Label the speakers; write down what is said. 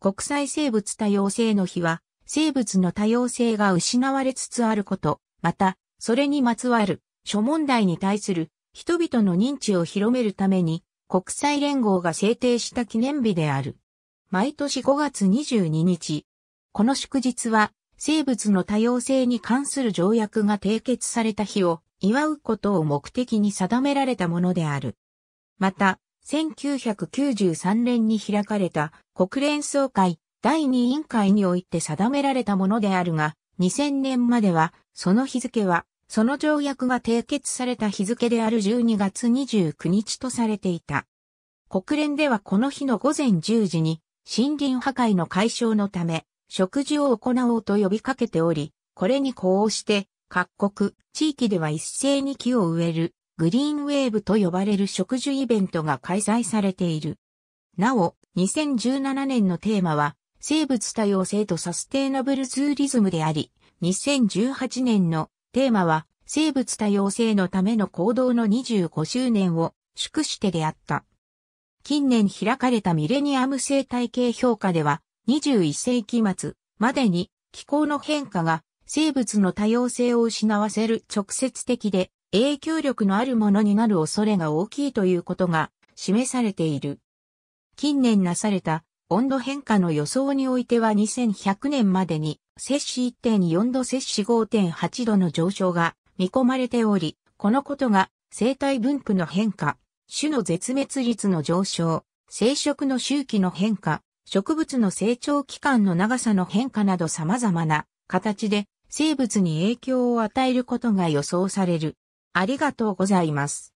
Speaker 1: 国際生物多様性の日は、生物の多様性が失われつつあること、また、それにまつわる諸問題に対する人々の認知を広めるために、国際連合が制定した記念日である。毎年5月22日。この祝日は、生物の多様性に関する条約が締結された日を祝うことを目的に定められたものである。また、1993年に開かれた国連総会第二委員会において定められたものであるが、2000年までは、その日付は、その条約が締結された日付である12月29日とされていた。国連ではこの日の午前10時に、森林破壊の解消のため、食事を行おうと呼びかけており、これに呼応して、各国、地域では一斉に木を植えるグリーンウェーブと呼ばれる植樹イベントが開催されている。なお、2017年のテーマは、生物多様性とサステイナブルツーリズムであり、2018年のテーマは、生物多様性のための行動の25周年を祝してであった。近年開かれたミレニアム生態系評価では、21世紀末までに気候の変化が生物の多様性を失わせる直接的で影響力のあるものになる恐れが大きいということが示されている。近年なされた温度変化の予想においては2100年までに摂氏1.4度摂氏5.8度の上昇が見込まれており、このことが生態分布の変化、種の絶滅率の上昇、生殖の周期の変化、植物の成長期間の長さの変化など様々な形で生物に影響を与えることが予想される。ありがとうございます。